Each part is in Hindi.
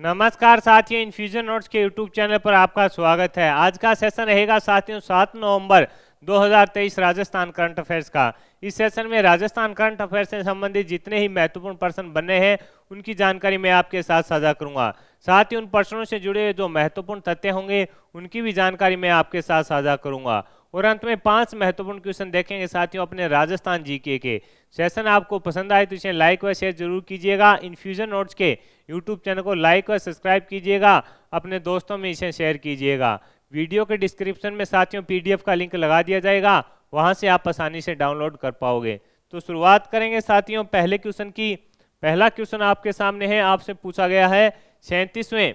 नमस्कार साथियों इन्फ्यूजन नोट्स के यूट्यूब चैनल पर आपका स्वागत है आज का सेशन रहेगा साथियों 7 नवंबर 2023 राजस्थान करंट अफेयर्स का इस सेशन में राजस्थान करंट अफेयर्स से संबंधित जितने ही महत्वपूर्ण पर्सन बने हैं उनकी जानकारी मैं आपके साथ साझा करूंगा साथ ही उन प्रश्नों से जुड़े जो महत्वपूर्ण तथ्य होंगे उनकी भी जानकारी मैं आपके साथ साझा करूंगा और अंत में पांच महत्वपूर्ण क्वेश्चन देखेंगे साथियों अपने राजस्थान जीके के सेशन आपको पसंद आए तो इसे लाइक व शेयर जरूर कीजिएगा इन्फ्यूजन नोट्स के यूट्यूब चैनल को लाइक व सब्सक्राइब कीजिएगा अपने दोस्तों में इसे शेयर कीजिएगा वीडियो के डिस्क्रिप्शन में साथियों पी का लिंक लगा दिया जाएगा वहां से आप आसानी से डाउनलोड कर पाओगे तो शुरुआत करेंगे साथियों पहले क्वेश्चन की पहला क्वेश्चन आपके सामने है आपसे पूछा गया है सैंतीसवें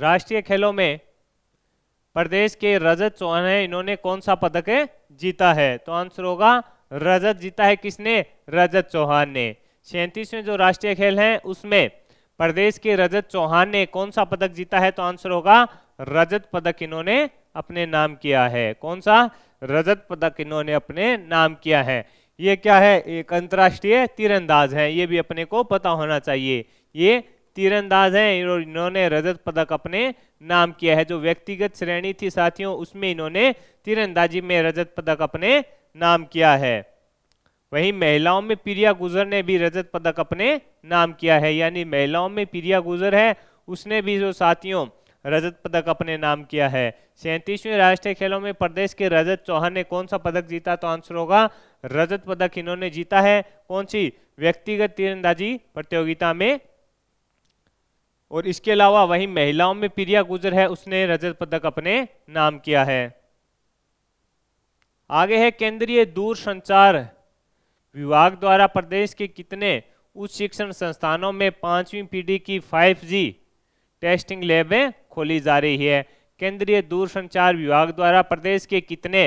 राष्ट्रीय खेलों में प्रदेश के रजत चौहान है इन्होंने कौन सा पदक जीता है तो आंसर होगा रजत जीता है किसने रजत चौहान ने सैंतीसवें जो राष्ट्रीय खेल है उसमें प्रदेश के रजत चौहान ने कौन सा पदक जीता है तो आंसर होगा रजत पदक इन्होंने अपने नाम किया है कौन सा रजत पदक इन्होंने अपने नाम किया है ये क्या है एक अंतर्राष्ट्रीय तीरंदाज है ये भी अपने को पता होना चाहिए ये तीरंदाज है इन्होंने रजत पदक अपने नाम किया है जो व्यक्तिगत श्रेणी थी साथियों उसमें इन्होंने तीरंदाजी में रजत पदक अपने नाम किया है वहीं महिलाओं में प्रिया गुजर ने भी रजत पदक अपने नाम किया है यानी महिलाओं में प्रिया गुजर है उसने भी जो साथियों रजत पदक अपने नाम किया है सैंतीसवें राष्ट्रीय खेलों में प्रदेश के रजत चौहान ने कौन सा पदक जीता तो आंसर होगा रजत पदक इन्होंने जीता है कौन सी व्यक्तिगत तीरंदाजी प्रतियोगिता में और इसके अलावा वही महिलाओं में प्रिया गुजर है उसने रजत पदक अपने नाम किया है आगे है केंद्रीय दूर संचार विभाग द्वारा प्रदेश के कितने उच्च शिक्षण संस्थानों में पांचवी पीढ़ी की 5G टेस्टिंग लैबें खोली जा रही है केंद्रीय दूर संचार विभाग द्वारा प्रदेश के कितने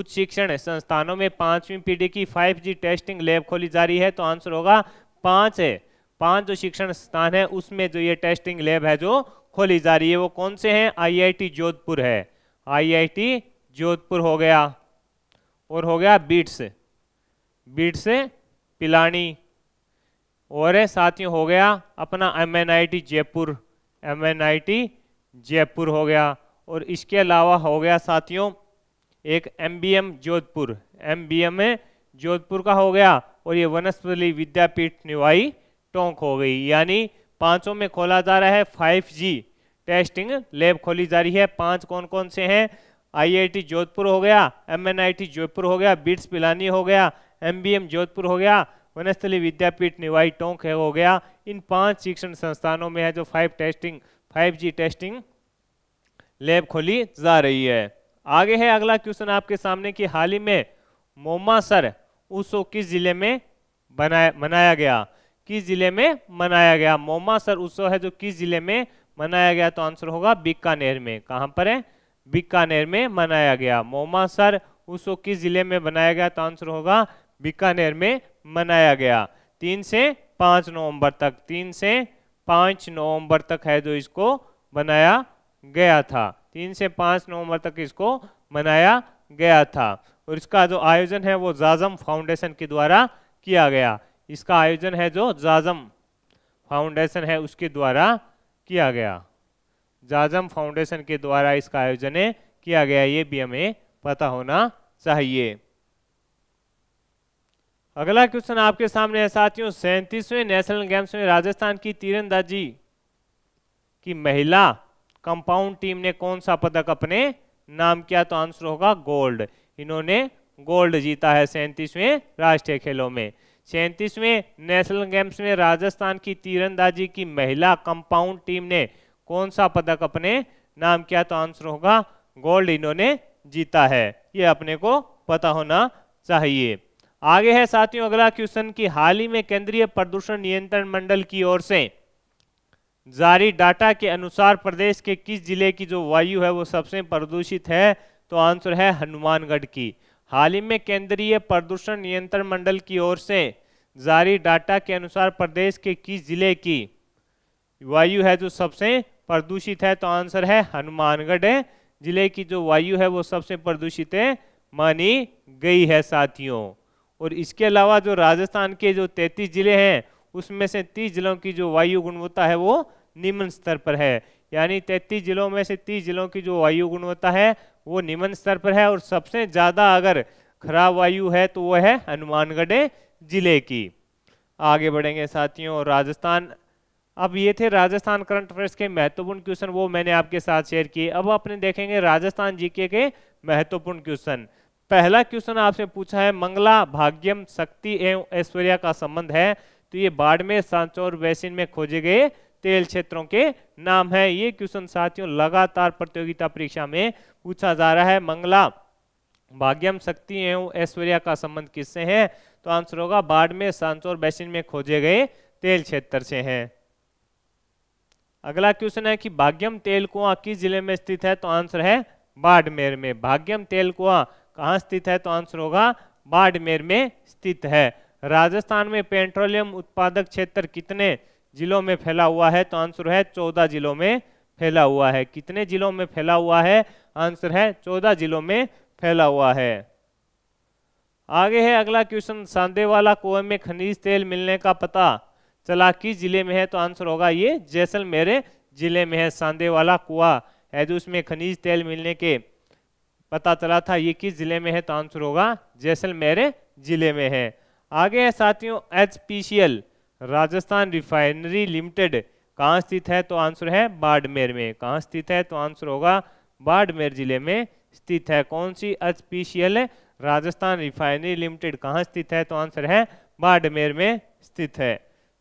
उच्च शिक्षण संस्थानों में पांचवी पीढ़ी की 5G टेस्टिंग लैब खोली जा रही है तो आंसर होगा पांच है पांच जो शिक्षण स्थान है उसमें जो ये टेस्टिंग लैब है जो खोली जा रही है वो कौन से हैं आईआईटी जोधपुर है आईआईटी जोधपुर हो गया और हो गया बीट्स बीट्स पिलानी और है साथियों हो गया अपना एमएनआईटी जयपुर एमएनआईटी जयपुर हो गया और इसके अलावा हो गया साथियों एक एमबीएम जोधपुर एमबीएम जोधपुर का हो गया और ये वनस्पति विद्यापीठ निवाई टोंक हो गई यानी पांचों में खोला जा रहा है फाइव जी टेस्टिंग लैब खोली जा रही है पांच कौन कौन से हैं आईआईटी जोधपुर हो गया एमएनआईटी जोधपुर हो गया बीट्स पिलानी हो गया एमबीएम जोधपुर हो गया वनस्थली विद्यापीठ निवाई टोंक हो गया इन पांच शिक्षण संस्थानों में है जो five testing G testing lab खोली जा रही है आगे है अगला क्वेश्चन आपके सामने कि हाल ही में मोमा सर उसो किस जिले में बनाया मनाया गया किस जिले में मनाया गया मोमा सर उत्सव है जो किस जिले में मनाया गया तो आंसर होगा बीकानेर में कहा पर है बीकानेर में मनाया गया मोमा सर उत्सव किस जिले में मनाया गया तो आंसर होगा बीकानेर में मनाया गया तीन से पांच नवंबर तक तीन से पांच नवंबर तक है जो इसको मनाया गया था तीन से पांच नवंबर तक इसको मनाया गया था और इसका जो आयोजन है वो जाजम फाउंडेशन के द्वारा किया गया इसका आयोजन है जो जाजम फाउंडेशन है उसके द्वारा किया गया जाजम फाउंडेशन के द्वारा इसका आयोजन किया गया ये भी हमें पता होना चाहिए अगला क्वेश्चन आपके सामने है साथियों सैंतीसवें नेशनल गेम्स में राजस्थान की तीरंदाजी की महिला कंपाउंड टीम ने कौन सा पदक अपने नाम किया तो आंसर होगा गोल्ड इन्होंने गोल्ड जीता है सैंतीसवें राष्ट्रीय खेलों में सैंतीसवें नेशनल गेम्स में राजस्थान की तीरंदाजी की महिला कंपाउंड टीम ने कौन सा पदक अपने नाम किया तो आंसर होगा गोल्ड इन्होंने जीता है ये अपने को पता होना चाहिए आगे है साथियों अगला क्वेश्चन कि हाल ही में केंद्रीय प्रदूषण नियंत्रण मंडल की ओर से जारी डाटा के अनुसार प्रदेश के किस जिले की जो वायु है वो सबसे प्रदूषित है तो आंसर है हनुमानगढ़ की हाल ही में केंद्रीय प्रदूषण नियंत्रण मंडल की ओर से जारी डाटा के अनुसार प्रदेश के किस जिले की वायु है जो सबसे प्रदूषित है तो आंसर है हनुमानगढ़ जिले की जो वायु है वो सबसे प्रदूषित है मानी गई है साथियों और इसके अलावा जो राजस्थान के जो 33 जिले हैं उसमें से 30 जिलों की जो वायु गुणवत्ता है वो निम्न स्तर पर है यानी 33 जिलों में से 30 जिलों की जो वायु गुणवत्ता है वो निम्न स्तर पर है और सबसे ज़्यादा अगर खराब वायु है तो वो है हनुमानगढ़ जिले की आगे बढ़ेंगे साथियों राजस्थान अब ये थे राजस्थान करंट अफेयर्स के महत्वपूर्ण क्वेश्चन वो मैंने आपके साथ शेयर किए अब आपने देखेंगे राजस्थान जीके के महत्वपूर्ण क्वेश्चन पहला क्वेश्चन आपसे पूछा है मंगला भाग्यम शक्ति एवं ऐश्वर्या का संबंध है तो ये बाड़मेर सांचौर बेसिन में खोजे गए तेल क्षेत्रों के नाम है ये क्वेश्चन साथियों लगातार प्रतियोगिता परीक्षा में पूछा जा रहा है मंगला भाग्यम शक्ति एवं ऐश्वर्या का संबंध किससे है तो आंसर होगा बाढ़ में सांचोर बेसिन में खोजे गए तेल क्षेत्र से है अगला क्वेश्चन है कि भाग्यम तेल कुआ किस जिले में स्थित है तो आंसर है बाड़मेर में भाग्यम तेल कुआ कहाँ स्थित है तो आंसर होगा बाड़मेर में स्थित है राजस्थान में पेट्रोलियम उत्पादक क्षेत्र कितने जिलों में फैला हुआ है तो आंसर है चौदह जिलों में फैला हुआ है कितने जिलों में फैला हुआ है आंसर है चौदह जिलों में फैला हुआ है आगे है अगला क्वेश्चन वाला कुएं में खनिज तेल मिलने का पता चला किस जिले में है तो आंसर होगा ये जैसलमेर जिले में है सांदे वाला कुआ है जो उसमें खनिज तेल मिलने के पता चला था ये किस जिले में है तो आंसर होगा जैसलमेर जिले में है आगे है साथियों H P C L Rajasthan refinery limited कहाँ स्थित है तो आंसर है बाड़मेर में कहाँ स्थित है तो आंसर होगा बाड़मेर जिले में स्थित है कौन सी एच राजस्थान रिफाइनरी लिमिटेड कहाँ स्थित है तो आंसर है बाड़मेर में स्थित है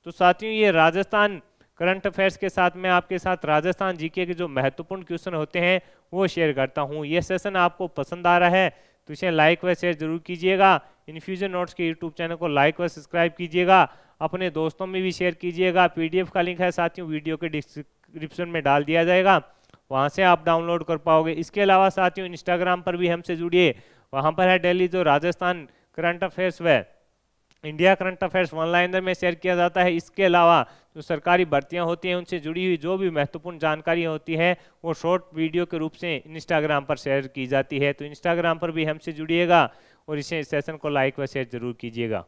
तो साथियों ये राजस्थान करंट अफेयर्स के साथ मैं आपके साथ राजस्थान जीके के जो महत्वपूर्ण क्वेश्चन होते हैं वो शेयर करता हूँ ये सेशन आपको पसंद आ रहा है तो इसे लाइक व शेयर जरूर कीजिएगा इन्फ्यूजन नोट्स के यूट्यूब चैनल को लाइक व सब्सक्राइब कीजिएगा अपने दोस्तों में भी शेयर कीजिएगा पीडीएफ का लिंक है साथियों वीडियो के डिस्क्रिप्शन में डाल दिया जाएगा वहाँ से आप डाउनलोड कर पाओगे इसके अलावा साथियों इंस्टाग्राम पर भी हमसे जुड़िए वहाँ पर है डेली जो राजस्थान करंट अफेयर्स व इंडिया करंट अफेयर्स ऑनलाइन में शेयर किया जाता है इसके अलावा जो सरकारी भर्तियां होती हैं उनसे जुड़ी हुई जो भी महत्वपूर्ण जानकारी होती है वो शॉर्ट वीडियो के रूप से इंस्टाग्राम पर शेयर की जाती है तो इंस्टाग्राम पर भी हमसे जुड़िएगा और इसे सेशन को लाइक व शेयर जरूर कीजिएगा